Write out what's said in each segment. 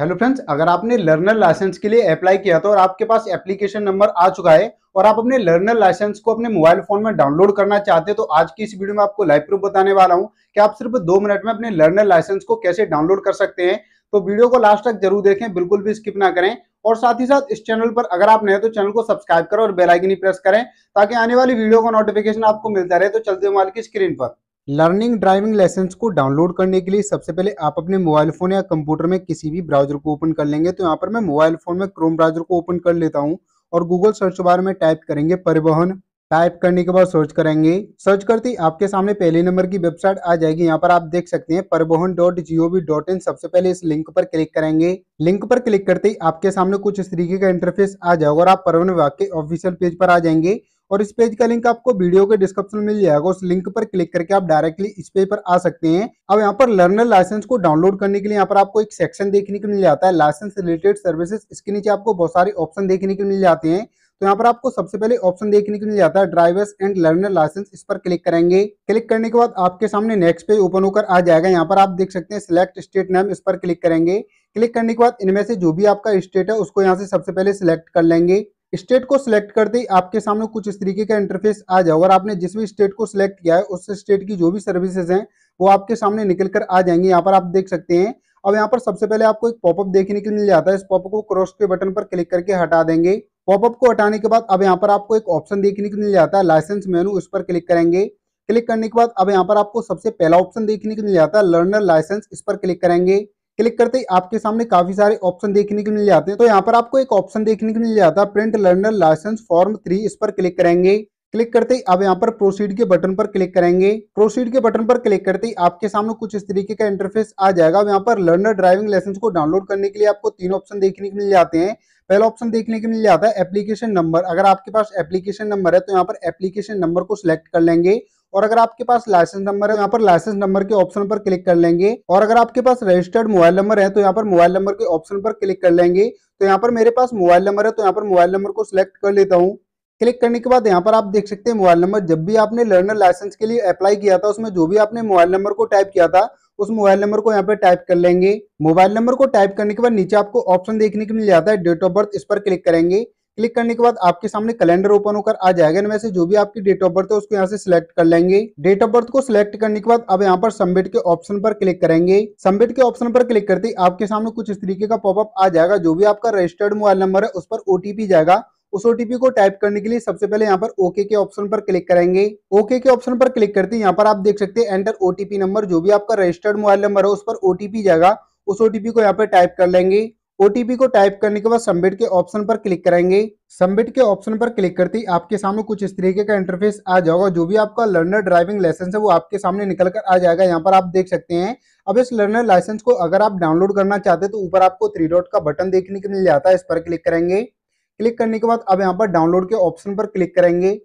hello friends अगर आपने learner licence के लिए अप्लाई किया तो और आपके पास एप्लीकेशन नंबर आ चुका है और आप अपने लर्नर लाइसेंस को अपने मोबाइल फोन में डाउनलोड करना चाहते हैं तो आज की इस वीडियो में आपको लाइव प्रूफ बताने वाला हूं कि आप सिर्फ दो मिनट में अपने लर्नर लाइसेंस को कैसे डाउनलोड कर सकते हैं तो वीडियो को लास्ट तक जरूर देखें बिल्कुल भी स्किप ना करें और साथ ही साथ इस चैनल पर अगर आप नए तो चैनल को सब्सक्राइब करें और बेलाइकनी प्रेस करें ताकि आने वाली वीडियो का नोटिफिकेशन आपको मिलता रहे तो चलते हमारे की स्क्रीन पर लर्निंग ड्राइविंग लाइसेंस को डाउनलोड करने के लिए सबसे पहले आप अपने मोबाइल फ़ोन या कंप्यूटर में किसी भी ब्राउजर को ओपन कर लेंगे तो यहाँ पर मैं मोबाइल फ़ोन में क्रोम ब्राउजर को ओपन कर लेता हूँ और गूगल सर्च बार में टाइप करेंगे परिवहन टाइप करने के बाद सर्च करेंगे सर्च करते ही आपके सामने पहले नंबर की वेबसाइट आ जाएगी यहाँ पर आप देख सकते हैं Parivahan dot G O V dot in सबसे पहले इस लिंक पर क्लिक करेंगे लिंक पर क्लिक करते ही आपके सामने कुछ इस तरीके का इंटरफेस आ जाएगा और आप परिवहन विभाग के ऑफिशियल पेज पर आ जाएंगे और इस पेज का लिंक आपको वीडियो के डिस्क्रिप्शन में मिल जाएगा उस लिंक पर क्लिक करके आप डायरेक्टली इस पेज पर आ सकते हैं अब यहाँ पर लर्नर लाइसेंस को डाउनलोड करने के लिए यहाँ पर आपको एक सेक्शन देखने को मिल जाता है लाइसेंस रिलेटेड सर्विसेज इसके नीचे आपको बहुत सारे ऑप्शन देखने को मिल जाते हैं तो यहाँ पर आपको सबसे पहले ऑप्शन देखने को मिल जाता है ड्राइवर्स एंड लर्नर लाइसेंस इस पर क्लिक करेंगे क्लिक करने के बाद आपके सामने नेक्स्ट पेज ओपन होकर आ जाएगा यहाँ पर आप देख सकते हैं सिलेक्ट स्टेट नेम इस पर क्लिक करेंगे क्लिक करने के बाद इनमें से जो भी आपका स्टेट है उसको यहाँ से सबसे पहले सिलेक्ट कर लेंगे स्टेट को सिलेक्ट करते ही आपके सामने कुछ इस तरीके का इंटरफेस आ जाओ और आपने जिस भी स्टेट को सिलेक्ट किया है उस स्टेट की जो भी सर्विसेज हैं वो आपके सामने निकल कर आ जाएंगे यहाँ पर आप देख सकते हैं अब यहाँ पर सबसे पहले आपको एक पॉपअप देखने के लिए मिल जाता है इस पॉपअप को क्रॉस के बटन पर क्लिक करके हटा देंगे पॉपअप को हटाने के बाद अब यहाँ पर आपको एक ऑप्शन देखने के लिए मिल जाता है लाइसेंस मेनू उस पर क्लिक करेंगे क्लिक करने के बाद अब यहाँ पर आपको सबसे पहला ऑप्शन देखने को मिल जाता है लर्नर लाइसेंस इस पर क्लिक करेंगे क्लिक करते ही आपके सामने काफी सारे ऑप्शन देखने को मिल जाते हैं तो यहाँ पर आपको एक ऑप्शन देखने को मिल जाता है print learner license form three इस पर क्लिक करेंगे क्लिक करते ही आप यहाँ पर प्रोसीड के बटन पर क्लिक करेंगे प्रोसीड के बटन पर क्लिक करते ही आपके सामने कुछ इस तरीके का इंटरफेस आ जाएगा यहाँ पर लर्नर ड्राइविंग लाइसेंस को डाउनलोड करने के लिए आपको तीन ऑप्शन देखने को मिल जाते हैं पहला ऑप्शन देखने को मिल जाता है एप्लीकेशन नंबर अगर आपके पास एप्लीकेशन नंबर है तो यहाँ पर एप्लीकेशन नंबर को सिलेक्ट कर लेंगे और अगर आपके पास लाइसेंस नंबर है यहाँ पर लाइसेंस नंबर के ऑप्शन पर क्लिक कर लेंगे और अगर आपके पास रजिस्टर्ड मोबाइल नंबर है तो यहाँ पर मोबाइल नंबर के ऑप्शन पर क्लिक कर लेंगे तो यहाँ पर मेरे पास मोबाइल नंबर है तो यहाँ पर मोबाइल नंबर को सिलेक्ट कर लेता हूँ क्लिक करने के बाद यहाँ पर आप देख सकते हैं मोबाइल नंबर जब भी आपने लर्नर लाइसेंस के लिए अप्लाई किया था उसमें जो भी आपने मोबाइल नंबर को टाइप किया था उस मोबाइल नंबर को यहाँ पर टाइप कर लेंगे मोबाइल नंबर को टाइप करने के बाद नीचे आपको ऑप्शन देखने को मिल जाता है डेट ऑफ बर्थ इस पर क्लिक करेंगे क्लिक करने के बाद आपके सामने कैलेंडर ओपन होकर आ जाएगा इनमें से जो भी आपकी डेट ऑफ बर्थ है उसको यहाँ से सिलेक्ट कर लेंगे डेट ऑफ बर्थ को सिलेक्ट करने के बाद अब यहाँ पर सबमिट के ऑप्शन पर क्लिक करेंगे सबमिट के ऑप्शन पर क्लिक करते ही आपके सामने कुछ इस तरीके का पॉपअप आ जाएगा जो भी आपका रजिस्टर्ड मोबाइल नंबर है उस पर ओटीपी जाएगा उस ओटीपी को टाइप करने के लिए सबसे पहले यहाँ पर ओके के ऑप्शन पर क्लिक करेंगे ओके के ऑप्शन पर क्लिक करते यहाँ पर आप देख सकते हैं एंटर ओटीपी नंबर जो भी आपका रजिस्टर्ड मोबाइल नंबर है उस पर ओटीपी जाएगा उस ओटीपी को यहाँ पर टाइप कर लेंगे ओटीपी को टाइप करने के बाद सबमिट के ऑप्शन पर क्लिक करेंगे सबमिट के ऑप्शन पर क्लिक करते ही आपके सामने कुछ इस तरीके का इंटरफेस आ जाएगा जो भी आपका लर्नर ड्राइविंग लाइसेंस है वो आपके सामने निकल कर आ जाएगा यहाँ पर आप देख सकते हैं अब इस लर्नर लाइसेंस को अगर आप डाउनलोड करना चाहते तो ऊपर आपको थ्री डॉट का बटन देखने को मिल जाता है इस पर क्लिक करेंगे क्लिक करने के बाद अब यहाँ पर डाउनलोड के ऑप्शन पर क्लिक करेंगे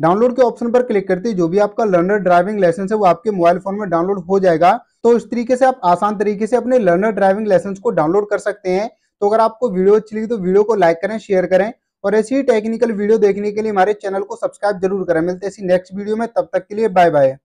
डाउनलोड के ऑप्शन पर क्लिक करते ही जो भी आपका लर्नर ड्राइविंग लाइसेंस है वो आपके मोबाइल फोन में डाउनलोड हो जाएगा तो इस तरीके से आप आसान तरीके से अपने लर्नर ड्राइविंग लाइसेंस को डाउनलोड कर सकते हैं तो अगर आपको वीडियो अच्छी लगी तो वीडियो को लाइक करें शेयर करें और ऐसी ही टेक्निकल वीडियो देखने के लिए हमारे चैनल को सब्सक्राइब जरूर करें मिलते हैं ऐसी नेक्स्ट वीडियो में तब तक के लिए बाय बाय